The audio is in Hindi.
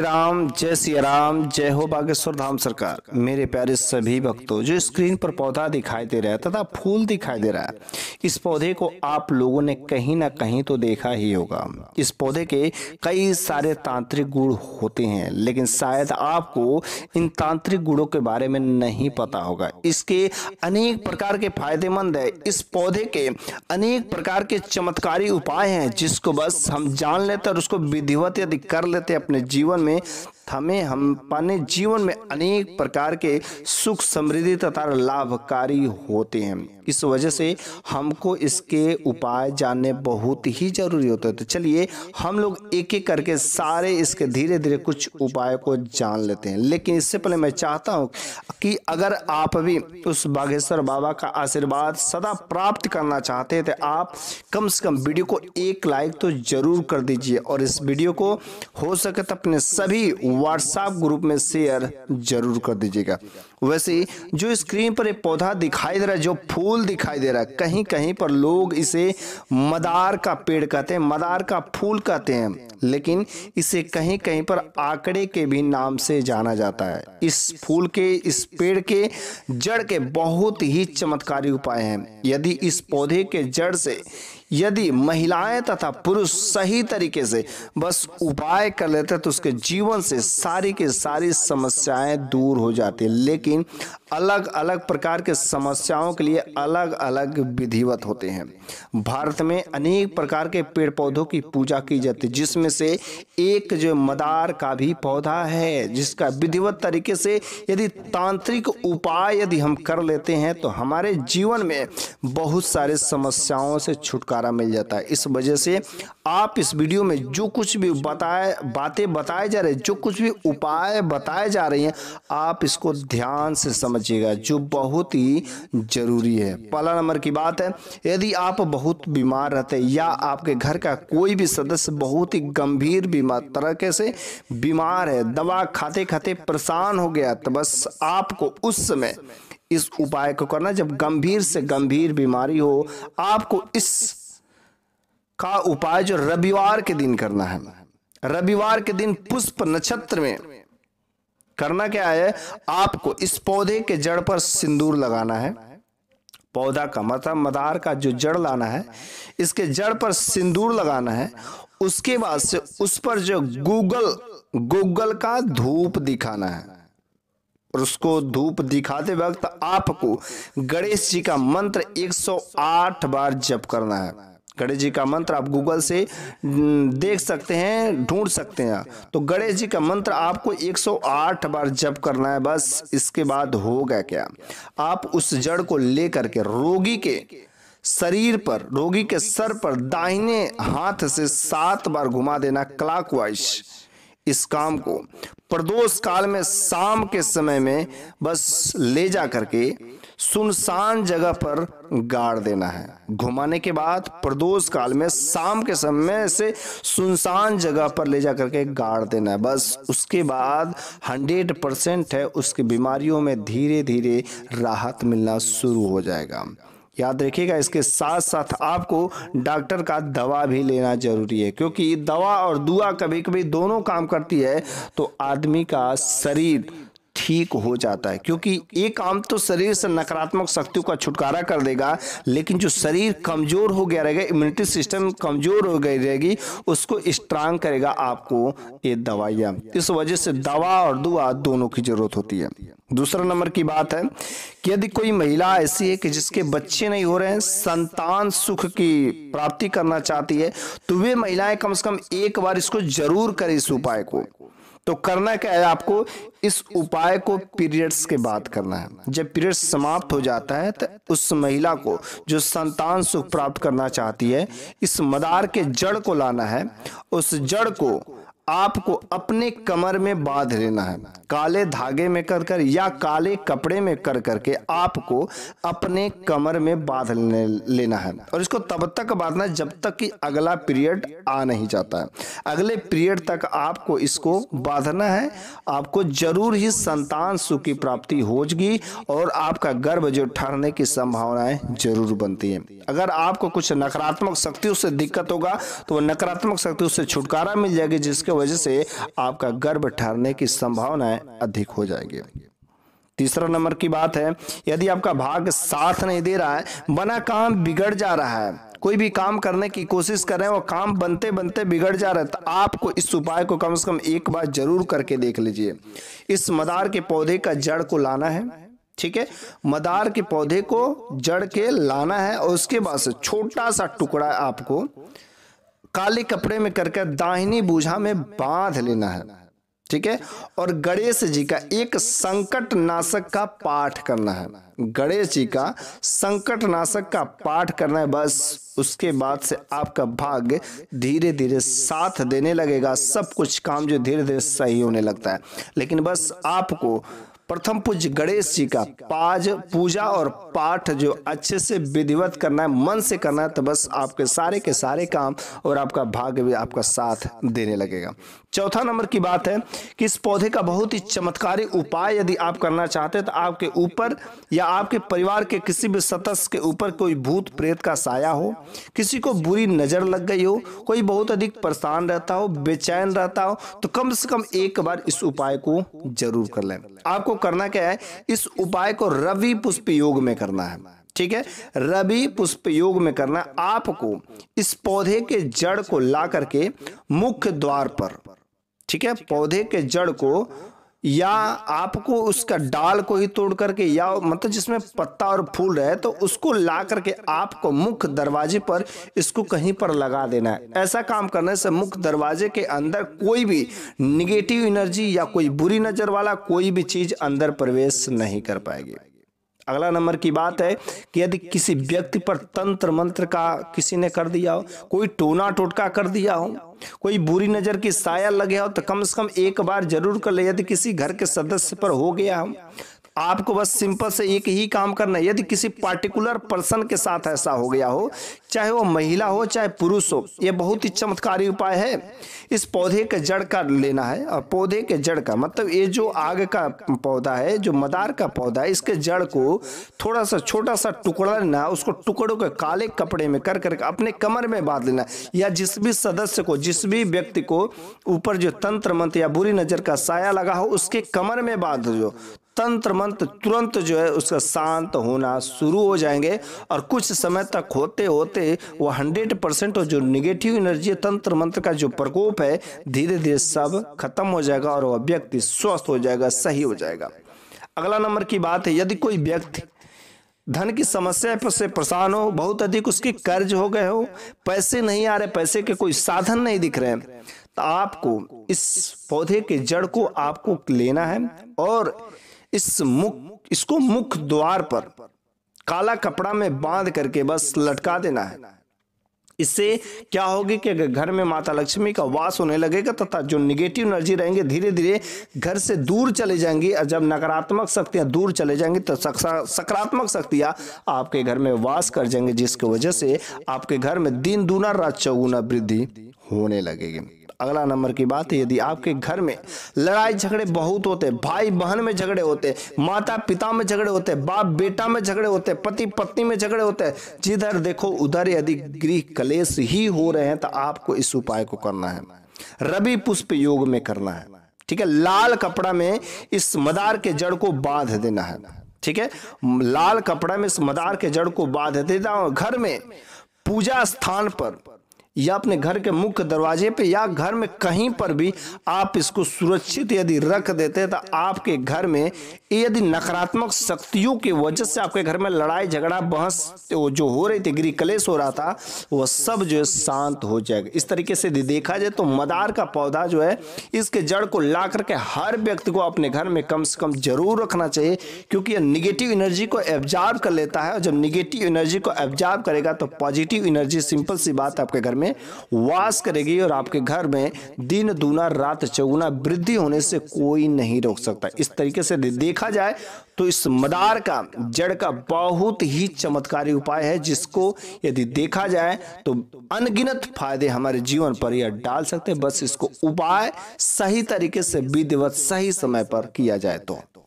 राम जय सिया राम जय हो बागेश्वर धाम सरकार मेरे प्यारे सभी भक्तों जो स्क्रीन पर पौधा दिखाई दे रहा है तथा फूल दिखाई दे रहा है इस पौधे को आप लोगों ने कहीं ना कहीं तो देखा ही होगा इस पौधे के कई सारे तांत्रिक गुण होते हैं लेकिन शायद आपको इन तांत्रिक गुणों के बारे में नहीं पता होगा इसके अनेक प्रकार के फायदेमंद है इस पौधे के अनेक प्रकार के चमत्कारी उपाय हैं जिसको बस हम जान लेते और उसको विधिवत यदि कर लेते अपने जीवन में में अवस्था में हम पाने जीवन में अनेक प्रकार के सुख समृद्धि तथा लाभकारी होते हैं इस वजह से हमको इसके उपाय जानने बहुत ही जरूरी होते हैं तो चलिए हम लोग एक एक करके सारे इसके धीरे धीरे कुछ उपाय को जान लेते हैं लेकिन इससे पहले मैं चाहता हूँ कि अगर आप भी उस बागेश्वर बाबा का आशीर्वाद सदा प्राप्त करना चाहते हैं तो आप कम से कम वीडियो को एक लाइक तो जरूर कर दीजिए और इस वीडियो को हो सके तो अपने सभी व्हाट्सएप ग्रुप में शेयर जरूर कर दीजिएगा वैसे जो स्क्रीन पर एक पौधा दिखाई दे रहा है जो फूल दिखाई दे रहा है कहीं कहीं पर लोग इसे मदार का पेड़ कहते हैं मदार का फूल कहते हैं लेकिन इसे कहीं कहीं पर आंकड़े के भी नाम से जाना जाता है इस फूल के इस पेड़ के जड़ के बहुत ही चमत्कारी उपाय हैं यदि इस पौधे के जड़ से यदि महिलाएं तथा पुरुष सही तरीके से बस उपाय कर लेते तो उसके जीवन से सारी की सारी समस्याएं दूर हो जाती लेकिन अलग अलग प्रकार के समस्याओं के लिए अलग अलग विधिवत होते हैं भारत में अनेक प्रकार के पेड़ पौधों की पूजा की जाती है जिसमें से एक जो मदार का भी पौधा है जिसका विधिवत तरीके से यदि तांत्रिक उपाय यदि हम कर लेते हैं तो हमारे जीवन में बहुत सारे समस्याओं से छुटकारा छुटकारा मिल जाता है इस वजह से आप इस वीडियो में जो कुछ भी बताए बातें बताए जा रहे जो कुछ भी उपाय बताए जा रहे हैं आप इसको ध्यान से समझिएगा जो बहुत ही ज़रूरी है पहला नंबर की बात है यदि आप बहुत बीमार रहते या आपके घर का कोई भी सदस्य बहुत ही गंभीर बीमार तरह से बीमार है दवा खाते खाते परेशान हो गया तो बस आपको उस समय इस उपाय को करना जब गंभीर से गंभीर बीमारी हो आपको इस का उपाय जो रविवार के दिन करना है रविवार के दिन पुष्प नक्षत्र में करना क्या है आपको इस पौधे के जड़ पर सिंदूर लगाना है पौधा का मतलब मदार का जो जड़ लाना है इसके जड़ पर सिंदूर लगाना है उसके बाद से उस पर जो गूगल गूगल का धूप दिखाना है और उसको धूप दिखाते वक्त आपको गणेश जी का मंत्र 108 बार जप करना है गणेश जी का मंत्र आप गूगल से देख सकते हैं ढूंढ सकते हैं तो गणेश जी का मंत्र आपको 108 बार जप करना है बस इसके बाद हो गया क्या आप उस जड़ को लेकर के रोगी के शरीर पर रोगी के सर पर दाहिने हाथ से सात बार घुमा देना क्लाकवाइज इस काम को प्रदोष काल में शाम के समय में बस ले जा करके सुनसान जगह पर गाड़ देना है घुमाने के बाद प्रदोष काल में शाम के समय से सुनसान जगह पर ले जा करके गाड़ देना है बस उसके बाद हंड्रेड परसेंट है उसकी बीमारियों में धीरे धीरे राहत मिलना शुरू हो जाएगा याद रखिएगा इसके साथ साथ आपको डॉक्टर का दवा भी लेना जरूरी है क्योंकि दवा और दुआ कभी कभी दोनों काम करती है तो आदमी का शरीर ठीक हो जाता है क्योंकि ये काम तो शरीर से नकारात्मक शक्तियों का छुटकारा कर देगा लेकिन जो शरीर कमजोर हो गया रहेगा इम्यूनिटी सिस्टम कमजोर हो गई रहेगी उसको स्ट्रांग करेगा आपको ये दवाइयाँ इस वजह से दवा और दुआ दोनों की जरूरत होती है दूसरा नंबर की बात है कि यदि कोई महिला ऐसी है कि जिसके बच्चे नहीं हो रहे हैं संतान सुख की प्राप्ति करना चाहती है तो वे महिलाएं कम से कम एक बार इसको जरूर करें इस उपाय को तो करना क्या है आपको इस उपाय को पीरियड्स के बाद करना है जब पीरियड्स समाप्त हो जाता है तो उस महिला को जो संतान सुख प्राप्त करना चाहती है इस मदार के जड़ को लाना है उस जड़ को आपको अपने कमर में बांध लेना है काले धागे में कर कर या काले कपड़े में कर करके आपको अपने कमर में बांध लेना है और इसको तब तक बांधना जब तक कि अगला पीरियड आ नहीं जाता है अगले पीरियड तक आपको इसको बांधना है आपको जरूर ही संतान सुख की प्राप्ति होगी और आपका गर्भ जो ठहरने की संभावनाएं जरूर बनती है अगर आपको कुछ नकारात्मक शक्तियों से दिक्कत होगा तो वह नकारात्मक शक्तियों से छुटकारा मिल जाएगी जिसके वजह से आपका गर्भ ठहरने की संभावनाएं अधिक हो जाएंगी तीसरा नंबर की बात है यदि आपका भाग साथ नहीं दे रहा है बना काम बिगड़ जा रहा है कोई भी काम करने की कोशिश कर रहे हैं और काम बनते बनते बिगड़ जा रहा है तो आपको इस उपाय को कम से कम एक बार जरूर करके देख लीजिए इस मदार के पौधे का जड़ को लाना है ठीक है मदार के पौधे को जड़ के लाना है और उसके बाद छोटा सा टुकड़ा आपको काले कपड़े में करके दाहिनी बूझा में बांध लेना है ठीक है और गणेश जी का एक संकट नाशक का पाठ करना है गणेश जी का संकट नाशक का पाठ करना है बस उसके बाद से आपका भाग्य धीरे धीरे साथ देने लगेगा सब कुछ काम जो धीरे धीरे सही होने लगता है लेकिन बस आपको प्रथम पूज गणेश जी का पाज पूजा और पाठ जो अच्छे से विधिवत करना है मन से करना है तो बस आपके सारे के सारे काम और आपका भाग्य भी आपका साथ देने लगेगा चौथा नंबर की बात है कि इस पौधे का बहुत ही चमत्कारी उपाय यदि आप करना चाहते हैं तो आपके ऊपर या आपके परिवार के किसी भी सदस्य के ऊपर कोई भूत प्रेत का साया हो किसी को बुरी नज़र लग गई हो कोई बहुत अधिक परेशान रहता हो बेचैन रहता हो तो कम से कम एक बार इस उपाय को जरूर कर लें आपको करना क्या है इस उपाय को रवि पुष्प योग में करना है ठीक है रवि पुष्प योग में करना आपको इस पौधे के जड़ को ला करके मुख्य द्वार पर ठीक है पौधे के जड़ को या आपको उसका डाल को ही तोड़ करके या मतलब जिसमें पत्ता और फूल रहे तो उसको ला करके आपको मुख्य दरवाजे पर इसको कहीं पर लगा देना है ऐसा काम करने से मुख्य दरवाजे के अंदर कोई भी निगेटिव एनर्जी या कोई बुरी नज़र वाला कोई भी चीज़ अंदर प्रवेश नहीं कर पाएगी अगला नंबर की बात है कि यदि किसी व्यक्ति पर तंत्र मंत्र का किसी ने कर दिया हो कोई टोना टोटका कर दिया हो कोई बुरी नज़र की साया लगे हो तो कम से कम एक बार जरूर कर ले यदि किसी घर के सदस्य पर हो गया हो आपको बस सिंपल से एक ही काम करना है यदि किसी पार्टिकुलर पर्सन के साथ ऐसा हो गया हो चाहे वो महिला हो चाहे पुरुष हो ये बहुत ही चमत्कारी उपाय है इस पौधे के जड़ का लेना है और पौधे के जड़ का मतलब ये जो आग का पौधा है जो मदार का पौधा है इसके जड़ को थोड़ा सा छोटा सा टुकड़ा लेना उसको टुकड़ों के काले कपड़े में कर करके अपने कमर में बांध लेना या जिस भी सदस्य को जिस भी व्यक्ति को ऊपर जो तंत्र मंत्र या बुरी नजर का साया लगा हो उसके कमर में बांध दो तंत्र मंत्र तुरंत जो है उसका शांत होना शुरू हो जाएंगे और कुछ समय तक होते होते वो हंड्रेड परसेंट जो निगेटिव एनर्जी तंत्र मंत्र का जो प्रकोप है धीरे धीरे सब खत्म हो जाएगा और वह व्यक्ति स्वस्थ हो जाएगा सही हो जाएगा अगला नंबर की बात है यदि कोई व्यक्ति धन की समस्या से परेशान हो बहुत अधिक उसके कर्ज हो गए हो पैसे नहीं आ रहे पैसे के कोई साधन नहीं दिख रहे हैं तो आपको इस पौधे के जड़ को आपको लेना है और इस मुख इसको मुख द्वार पर काला कपड़ा में बांध करके बस लटका देना है इससे क्या होगी कि अगर घर में माता लक्ष्मी का वास होने लगेगा तथा जो निगेटिव एनर्जी रहेंगे धीरे धीरे घर से दूर चले जाएंगी और जब नकारात्मक शक्तियां दूर चले जाएंगी तो सकारात्मक शक्तियां आपके घर में वास कर जाएंगे जिसकी वजह से आपके घर में दिन दूना रात चौगुना वृद्धि होने लगेगी अगला नंबर की बात है यदि आपके घर में लड़ाई झगड़े बहुत होते भाई बहन में झगड़े होते माता पिता में झगड़े होते बाप बेटा में झगड़े होते पति पत्नी में झगड़े होते जिधर देखो उधर यदि गृह कलेश ही हो रहे हैं तो आपको इस उपाय को करना है रवि पुष्प योग में करना है ठीक है लाल कपड़ा में इस मदार के जड़ को बांध देना है ठीक है लाल कपड़ा में इस मदार के जड़ को बांध देता और घर में पूजा स्थान पर या अपने घर के मुख्य दरवाजे पे या घर में कहीं पर भी आप इसको सुरक्षित यदि रख देते हैं तो आपके घर में यदि नकारात्मक शक्तियों की वजह से आपके घर में लड़ाई झगड़ा बहस तो जो हो रही थी गिरी कलेश हो रहा था वह सब जो है शांत हो जाएगा इस तरीके से यदि देखा जाए तो मदार का पौधा जो है इसके जड़ को ला करके हर व्यक्ति को अपने घर में कम से कम जरूर रखना चाहिए क्योंकि यह निगेटिव एनर्जी को एब्जॉर्व कर लेता है और जब निगेटिव एनर्जी को एब्जॉर्व करेगा तो पॉजिटिव एनर्जी सिंपल सी बात आपके घर में में वास करेगी और आपके घर में दिन दूना रात चौगुना वृद्धि होने से कोई नहीं रोक सकता इस तरीके से देखा जाए तो इस मदार का जड़ का बहुत ही चमत्कारी उपाय है जिसको यदि देखा जाए तो अनगिनत फायदे हमारे जीवन पर यह डाल सकते हैं बस इसको उपाय सही तरीके से विधिवत सही समय पर किया जाए तो